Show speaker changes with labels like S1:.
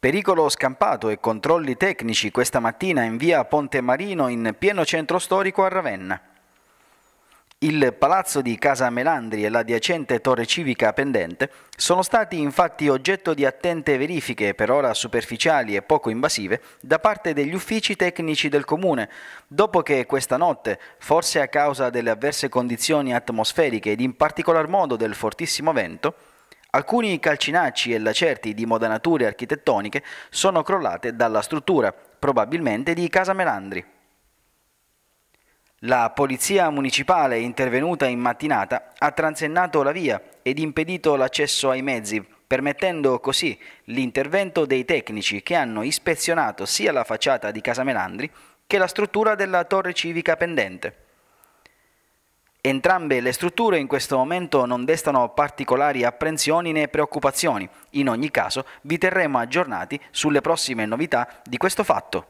S1: Pericolo scampato e controlli tecnici questa mattina in via Ponte Marino in pieno centro storico a Ravenna. Il palazzo di Casa Melandri e l'adiacente torre civica pendente sono stati infatti oggetto di attente verifiche, per ora superficiali e poco invasive, da parte degli uffici tecnici del comune, dopo che questa notte, forse a causa delle avverse condizioni atmosferiche ed in particolar modo del fortissimo vento, Alcuni calcinacci e lacerti di modanature architettoniche sono crollate dalla struttura, probabilmente di Casa Melandri. La polizia municipale intervenuta in mattinata ha transennato la via ed impedito l'accesso ai mezzi, permettendo così l'intervento dei tecnici che hanno ispezionato sia la facciata di Casa Melandri che la struttura della torre civica pendente. Entrambe le strutture in questo momento non destano particolari apprensioni né preoccupazioni. In ogni caso vi terremo aggiornati sulle prossime novità di questo fatto.